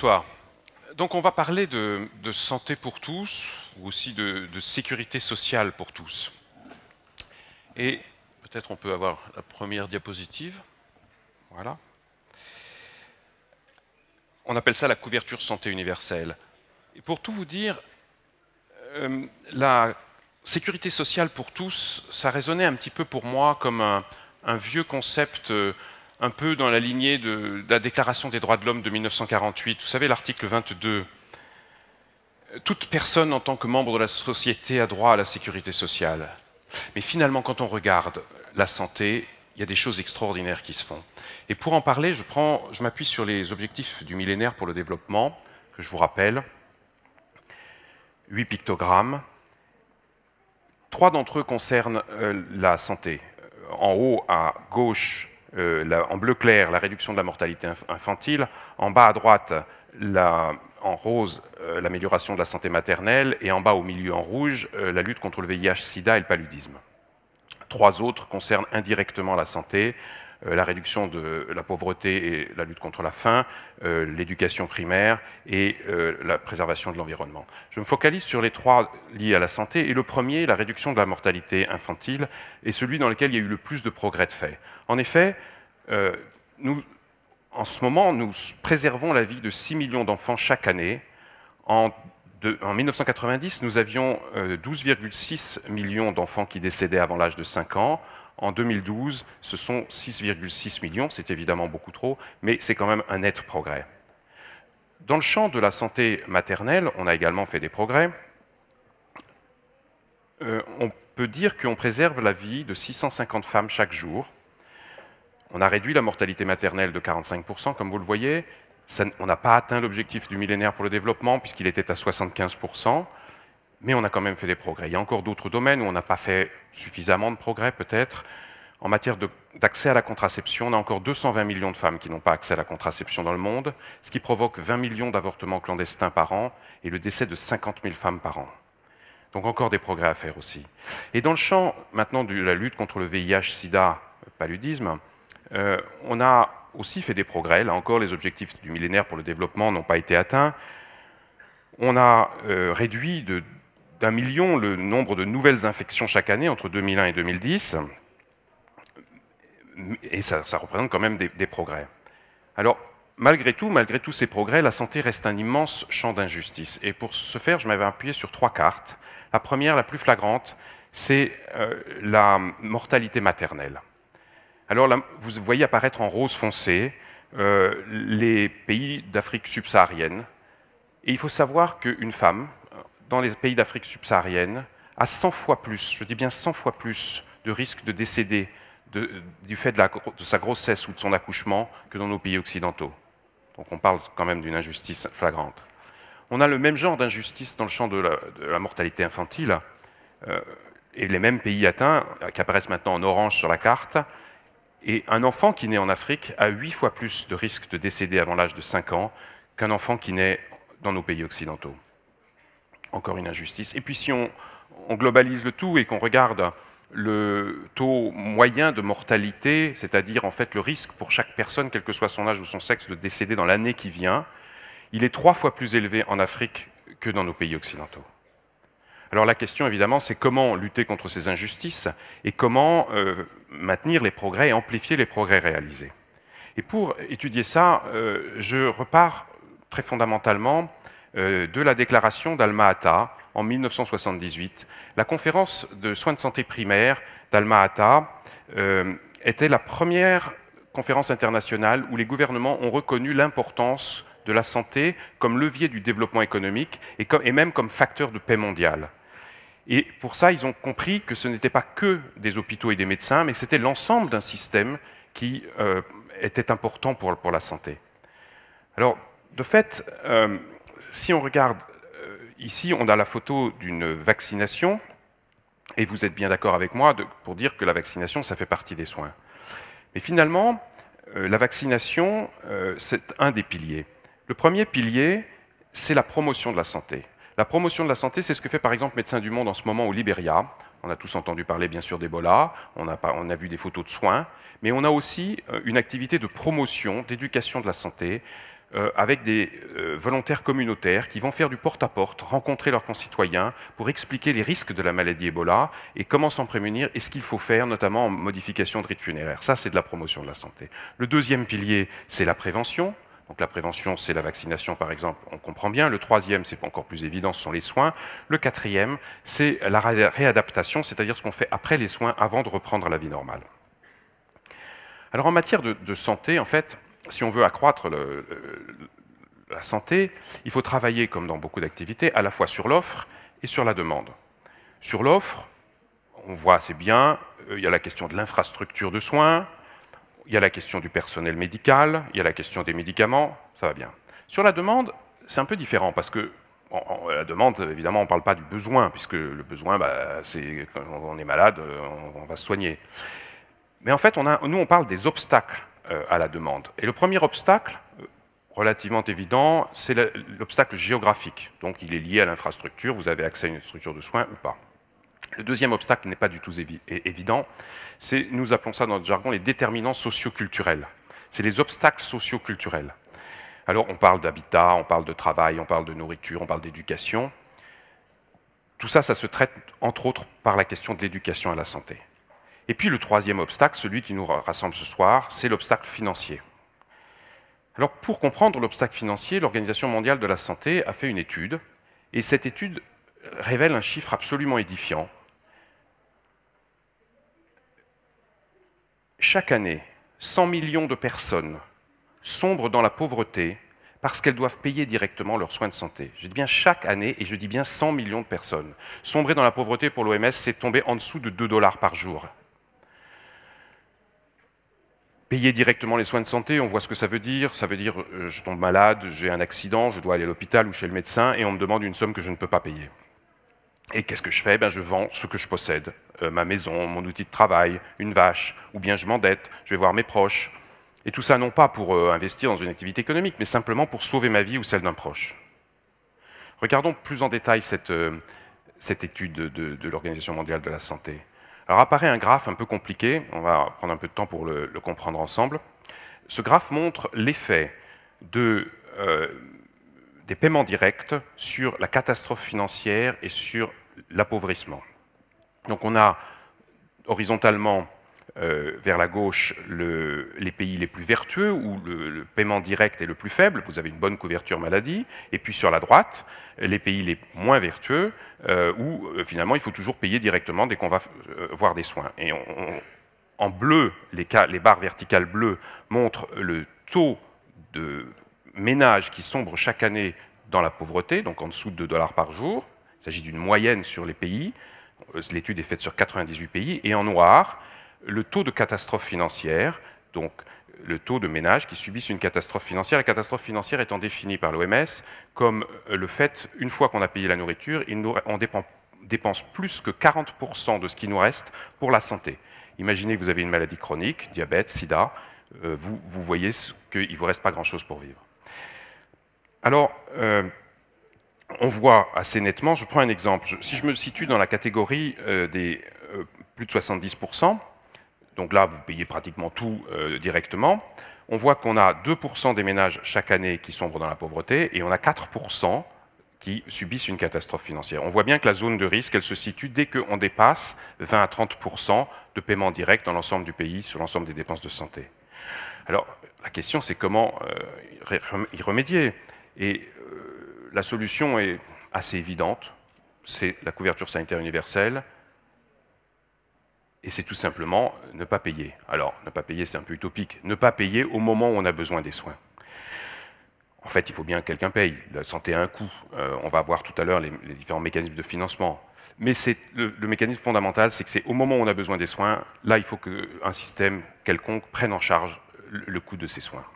Bonsoir. Donc on va parler de, santé pour tous, ou aussi de, sécurité sociale pour tous. Et peut-être on peut avoir la première diapositive. Voilà. On appelle ça la couverture santé universelle. Et pour tout vous dire, euh, la sécurité sociale pour tous, ça résonnait un petit peu pour moi comme un vieux concept euh, un peu dans la lignée de, la Déclaration des droits de l'homme de 1948. Vous savez, l'article 22. Toute personne en tant que membre de la société a droit à la sécurité sociale. Mais finalement, quand on regarde la santé, il y a des choses extraordinaires qui se font. Et pour en parler, je, m'appuie sur les objectifs du millénaire pour le développement, que je vous rappelle. Huit pictogrammes. Trois d'entre eux concernent euh, la santé. En haut à gauche, euh, en bleu clair, la réduction de la mortalité infantile, en bas à droite, en rose, euh, l'amélioration de la santé maternelle, et en bas au milieu, en rouge, euh, la lutte contre le VIH-Sida et le paludisme. Trois autres concernent indirectement la santé, la réduction de la pauvreté et la lutte contre la faim, l'éducation primaire et la préservation de l'environnement. Je me focalise sur les trois liés à la santé et le premier, la réduction de la mortalité infantile, est celui dans lequel il y a eu le plus de progrès de fait. En effet, euh, en ce moment, nous préservons la vie de 6 millions d'enfants chaque année. En, 1990, nous avions 12,6 euh, millions d'enfants qui décédaient avant l'âge de 5 ans. En 2012, ce sont 6,6 millions, c'est évidemment beaucoup trop, mais c'est quand même un net progrès. Dans le champ de la santé maternelle, on a également fait des progrès. Euh, on peut dire qu'on préserve la vie de 650 femmes chaque jour. On a réduit la mortalité maternelle de 45%, comme vous le voyez. on n'a pas atteint l'objectif du millénaire pour le développement, puisqu'il était à 75%, mais on a quand même fait des progrès. Il y a encore d'autres domaines où on n'a pas fait suffisamment de progrès, peut-être. En matière d'accès à la contraception, on a encore 220 millions de femmes qui n'ont pas accès à la contraception dans le monde, ce qui provoque 20 millions d'avortements clandestins par an et le décès de 50 000 femmes par an. Donc encore des progrès à faire aussi. Et dans le champ maintenant de la lutte contre le VIH, SIDA, paludisme, euh, on a aussi fait des progrès. Là encore, les objectifs du millénaire pour le développement n'ont pas été atteints. On a euh, réduit d'un million le nombre de nouvelles infections chaque année entre 2001 et 2010. Et ça, représente quand même des, progrès. Alors, malgré tout, malgré tous ces progrès, la santé reste un immense champ d'injustice. Et pour ce faire, je m'avais appuyé sur trois cartes. La première, la plus flagrante, c'est euh, la mortalité maternelle. Alors vous voyez apparaître en rose foncé euh, les pays d'Afrique subsaharienne. Et il faut savoir qu'une femme, dans les pays d'Afrique subsaharienne, a 100 fois plus, je dis bien 100 fois plus, de risques de décéder du fait de, sa grossesse ou de son accouchement que dans nos pays occidentaux. Donc on parle quand même d'une injustice flagrante. On a le même genre d'injustice dans le champ de la, mortalité infantile. Euh, et les mêmes pays atteints, qui apparaissent maintenant en orange sur la carte, et un enfant qui naît en Afrique a huit fois plus de risques de décéder avant l'âge de 5 ans qu'un enfant qui naît dans nos pays occidentaux. Encore une injustice. Et puis si on, on globalise le tout et qu'on regarde le taux moyen de mortalité, c'est-à-dire en fait le risque pour chaque personne, quel que soit son âge ou son sexe, de décéder dans l'année qui vient, il est trois fois plus élevé en Afrique que dans nos pays occidentaux. Alors la question évidemment, c'est comment lutter contre ces injustices et comment euh, maintenir les progrès et amplifier les progrès réalisés. Et pour étudier ça, euh, je repars très fondamentalement euh, de la déclaration d'Alma Ata en 1978. La conférence de soins de santé primaire d'Alma Ata était la première conférence internationale où les gouvernements ont reconnu l'importance de la santé comme levier du développement économique et, même comme facteur de paix mondiale. Et pour ça, ils ont compris que ce n'était pas que des hôpitaux et des médecins, mais c'était l'ensemble d'un système qui euh, était important pour, la santé. Alors, de fait, euh, si on regarde euh, ici, on a la photo d'une vaccination, et vous êtes bien d'accord avec moi pour dire que la vaccination, ça fait partie des soins. Mais finalement, la vaccination, c'est un des piliers. Le premier pilier, c'est la promotion de la santé. La promotion de la santé, c'est ce que fait par exemple Médecins du Monde en ce moment au Libéria. On a tous entendu parler bien sûr d'Ebola, on, on a, vu des photos de soins, mais on a aussi euh, une activité de promotion, d'éducation de la santé, euh, avec des euh, volontaires communautaires qui vont faire du porte-à-porte, -porte, rencontrer leurs concitoyens pour expliquer les risques de la maladie Ebola et comment s'en prémunir et ce qu'il faut faire, notamment en modification de rites funéraires. Ça, c'est de la promotion de la santé. Le deuxième pilier, c'est la prévention. Donc la prévention, c'est la vaccination, par exemple, on comprend bien. Le troisième, c'est encore plus évident, ce sont les soins. Le quatrième, c'est la réadaptation, c'est-à-dire ce qu'on fait après les soins, avant de reprendre la vie normale. Alors en matière de, santé, en fait, si on veut accroître la santé, il faut travailler, comme dans beaucoup d'activités, à la fois sur l'offre et sur la demande. Sur l'offre, on voit assez bien, euh, il y a la question de l'infrastructure de soins, il y a la question du personnel médical, il y a la question des médicaments, ça va bien. Sur la demande, c'est un peu différent parce que la demande, évidemment, on ne parle pas du besoin, puisque le besoin, bah, c'est quand on est malade, on, va se soigner. Mais en fait, nous, on parle des obstacles euh, à la demande. Et le premier obstacle, euh, relativement évident, c'est l'obstacle géographique. Donc, il est lié à l'infrastructure, vous avez accès à une structure de soins ou pas. Le deuxième obstacle n'est pas du tout évident, c'est, nous appelons ça dans notre jargon, les déterminants socioculturels. C'est les obstacles socioculturels. Alors on parle d'habitat, on parle de travail, on parle de nourriture, on parle d'éducation. Tout ça, ça se traite entre autres par la question de l'éducation à la santé. Et puis le troisième obstacle, celui qui nous rassemble ce soir, c'est l'obstacle financier. Alors pour comprendre l'obstacle financier, l'Organisation mondiale de la santé a fait une étude, et cette étude euh, révèle un chiffre absolument édifiant. Chaque année, 100 millions de personnes sombrent dans la pauvreté parce qu'elles doivent payer directement leurs soins de santé. Je dis bien chaque année, et je dis bien 100 millions de personnes. Sombrer dans la pauvreté pour l'OMS, c'est tomber en dessous de 2 dollars par jour. Payer directement les soins de santé, on voit ce que ça veut dire. Ça veut dire euh, je tombe malade, j'ai un accident, je dois aller à l'hôpital ou chez le médecin, et on me demande une somme que je ne peux pas payer. Et qu'est-ce que je fais ben, Je vends ce que je possède, euh, ma maison, mon outil de travail, une vache, ou bien je m'endette, je vais voir mes proches. Et tout ça non pas pour euh, investir dans une activité économique, mais simplement pour sauver ma vie ou celle d'un proche. Regardons plus en détail cette, euh, cette étude de, l'Organisation mondiale de la santé. Alors apparaît un graphe un peu compliqué, on va prendre un peu de temps pour le, le comprendre ensemble. Ce graphe montre l'effet de des paiements directs sur la catastrophe financière et sur l'appauvrissement. Donc on a horizontalement euh, vers la gauche les pays les plus vertueux où le, paiement direct est le plus faible, vous avez une bonne couverture maladie, et puis sur la droite les pays les moins vertueux euh, où euh, finalement il faut toujours payer directement dès qu'on va voir des soins. Et en bleu, les, les barres verticales bleues montrent le taux de ménages qui sombre chaque année dans la pauvreté, donc en dessous de 2 dollars par jour, il s'agit d'une moyenne sur les pays. Euh, l'étude est faite sur 98 pays. Et en noir, le taux de catastrophe financière, donc le taux de ménages qui subissent une catastrophe financière. La catastrophe financière étant définie par l'OMS comme euh, le fait, une fois qu'on a payé la nourriture, on dépense plus que 40% de ce qui nous reste pour la santé. Imaginez que vous avez une maladie chronique, diabète, sida, euh, vous, voyez qu'il ne vous reste pas grand-chose pour vivre. Alors, on voit assez nettement, je prends un exemple, si je me situe dans la catégorie euh, des euh, plus de 70%, donc là vous payez pratiquement tout euh, directement, on voit qu'on a 2% des ménages chaque année qui sombrent dans la pauvreté et on a 4% qui subissent une catastrophe financière. On voit bien que la zone de risque, elle se situe dès qu'on dépasse 20 à 30% de paiement direct dans l'ensemble du pays sur l'ensemble des dépenses de santé. Alors la question c'est comment y remédier. Et la solution est assez évidente, c'est la couverture sanitaire universelle, et c'est tout simplement ne pas payer. Alors, ne pas payer, c'est un peu utopique. Ne pas payer au moment où on a besoin des soins. En fait, il faut bien que quelqu'un paye. La santé a un coût. Euh, on va voir tout à l'heure les, différents mécanismes de financement. Mais le, le, mécanisme fondamental, c'est que c'est au moment où on a besoin des soins, là, il faut qu'un système quelconque prenne en charge le coût de ces soins.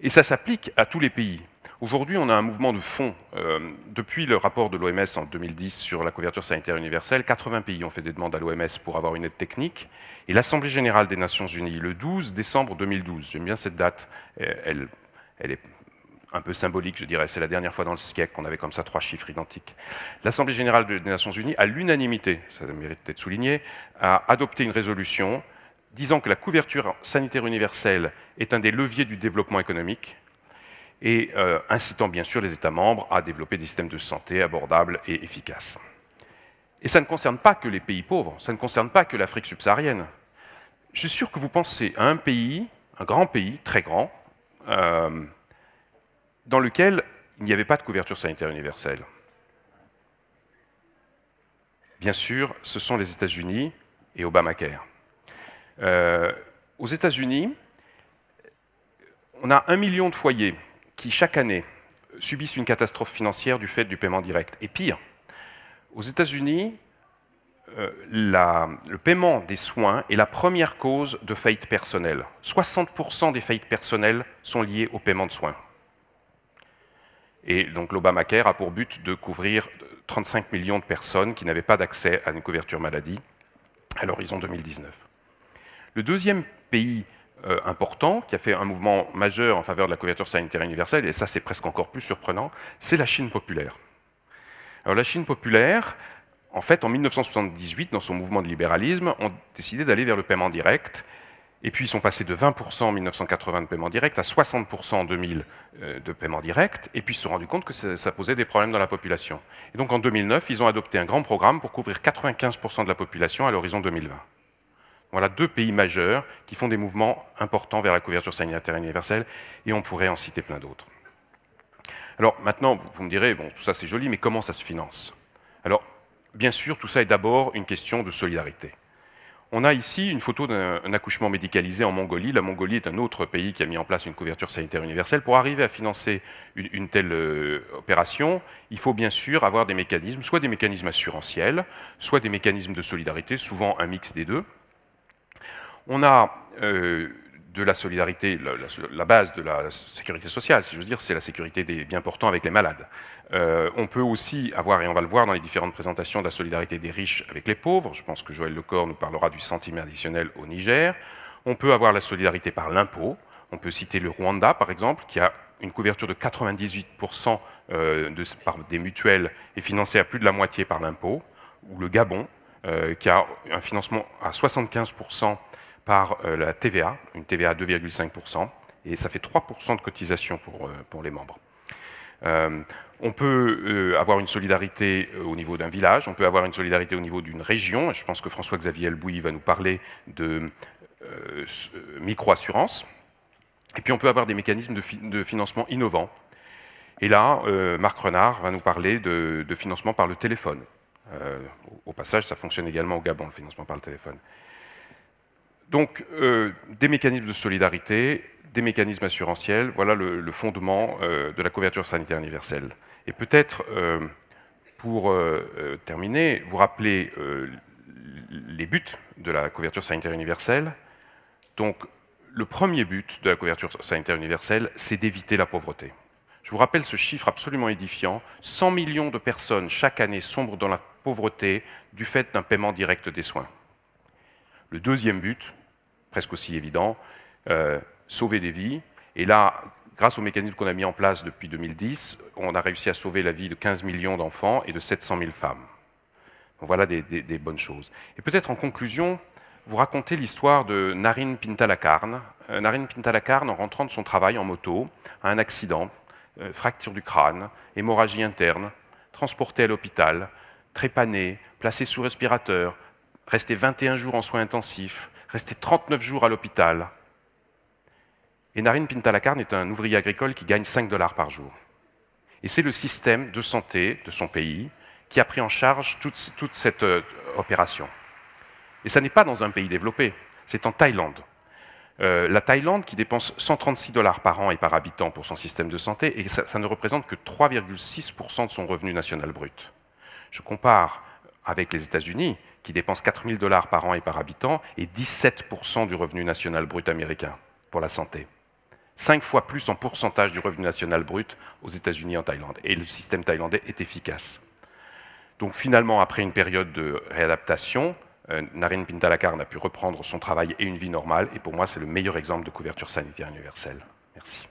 Et ça s'applique à tous les pays. Aujourd'hui, on a un mouvement de fond. Euh, depuis le rapport de l'OMS en 2010 sur la couverture sanitaire universelle, 80 pays ont fait des demandes à l'OMS pour avoir une aide technique. Et l'Assemblée générale des Nations unies, le 12 décembre 2012, j'aime bien cette date, euh, elle, elle est un peu symbolique, je dirais. C'est la dernière fois dans le siècle qu'on avait comme ça trois chiffres identiques. L'Assemblée générale des Nations unies, à l'unanimité, ça mérite d'être souligné, a adopté une résolution disant que la couverture sanitaire universelle est un des leviers du développement économique, et euh, incitant bien sûr les États membres à développer des systèmes de santé abordables et efficaces. Et ça ne concerne pas que les pays pauvres, ça ne concerne pas que l'Afrique subsaharienne. Je suis sûr que vous pensez à un pays, un grand pays, très grand, euh, dans lequel il n'y avait pas de couverture sanitaire universelle. Bien sûr, ce sont les États-Unis et Obamacare. Euh, aux États-Unis, on a un million de foyers qui chaque année subissent une catastrophe financière du fait du paiement direct. Et pire, aux États-Unis, euh, le paiement des soins est la première cause de faillite personnelle. 60% des faillites personnelles sont liées au paiement de soins. Et donc l'Obamacare a pour but de couvrir 35 millions de personnes qui n'avaient pas d'accès à une couverture maladie à l'horizon 2019. Le deuxième pays euh, important, qui a fait un mouvement majeur en faveur de la couverture sanitaire universelle, et ça c'est presque encore plus surprenant, c'est la Chine populaire. Alors la Chine populaire, en fait, en 1978, dans son mouvement de libéralisme, ont décidé d'aller vers le paiement direct, et puis ils sont passés de 20% en 1980 de paiement direct à 60% en 2000 euh, de paiement direct, et puis ils se sont rendus compte que ça, ça, posait des problèmes dans la population. Et donc en 2009, ils ont adopté un grand programme pour couvrir 95% de la population à l'horizon 2020. Voilà deux pays majeurs qui font des mouvements importants vers la couverture sanitaire universelle, et on pourrait en citer plein d'autres. Alors maintenant, vous, me direz, bon, tout ça c'est joli, mais comment ça se finance Alors, bien sûr, tout ça est d'abord une question de solidarité. On a ici une photo d'un accouchement médicalisé en Mongolie. La Mongolie est un autre pays qui a mis en place une couverture sanitaire universelle. Pour arriver à financer une, telle euh, opération, il faut bien sûr avoir des mécanismes, soit des mécanismes assurantiels, soit des mécanismes de solidarité, souvent un mix des deux on a euh, de la solidarité, la, base de la sécurité sociale, si veux dire, c'est la sécurité des biens portants avec les malades. Euh, on peut aussi avoir, et on va le voir dans les différentes présentations, de la solidarité des riches avec les pauvres. Je pense que Joël Lecor nous parlera du centime additionnel au Niger. On peut avoir la solidarité par l'impôt. On peut citer le Rwanda, par exemple, qui a une couverture de 98% euh, de, par des mutuelles et financée à plus de la moitié par l'impôt, ou le Gabon, qui a un financement à 75% par euh, la TVA, une TVA à 2,5%, et ça fait 3% de cotisation pour, euh, pour les membres. Euh, on peut avoir une solidarité au niveau d'un village, on peut avoir une solidarité au niveau d'une région, je pense que François-Xavier Elbouy va nous parler de micro-assurance, et puis on peut avoir des mécanismes de, financement innovants. Et là, Marc Renard va nous parler de, financement par le téléphone. au, passage, ça fonctionne également au Gabon, le financement par le téléphone. Donc, euh, des mécanismes de solidarité, des mécanismes assurantiels, voilà le, fondement euh, de la couverture sanitaire universelle. Et peut-être, euh, pour terminer, vous rappeler les buts de la couverture sanitaire universelle. Donc, le premier but de la couverture sanitaire universelle, c'est d'éviter la pauvreté. Je vous rappelle ce chiffre absolument édifiant 100 millions de personnes chaque année sombrent dans la pauvreté du fait d'un paiement direct des soins. Le deuxième but, presque aussi évident, euh, sauver des vies. Et là, grâce au mécanisme qu'on a mis en place depuis 2010, on a réussi à sauver la vie de 15 millions d'enfants et de 700 000 femmes. voilà des, bonnes choses. Et peut-être en conclusion, vous raconter l'histoire de Narine Pintalacarne. Euh, Narine Pintalacarne, en rentrant de son travail en moto, a un accident, euh, fracture du crâne, hémorragie interne, transportée à l'hôpital, trépanée, placée sous respirateur, rester 21 jours en soins intensifs, rester 39 jours à l'hôpital. Et Narine Pintalakarn est un ouvrier agricole qui gagne 5 dollars par jour. Et c'est le système de santé de son pays qui a pris en charge toute, cette euh, opération. Et ça n'est pas dans un pays développé, c'est en Thaïlande. Euh, la Thaïlande, qui dépense 136 dollars par an et par habitant pour son système de santé, et ça, ça ne représente que 3,6% de son revenu national brut. Je compare avec les États-Unis, qui dépense 4 000 dollars par an et par habitant, et 17% du revenu national brut américain pour la santé. Cinq fois plus en pourcentage du revenu national brut aux États-Unis et en Thaïlande. Et le système thaïlandais est efficace. Donc finalement, après une période de réadaptation, euh, Narine Pintalakar a pu reprendre son travail et une vie normale. Et pour moi, c'est le meilleur exemple de couverture sanitaire universelle. Merci.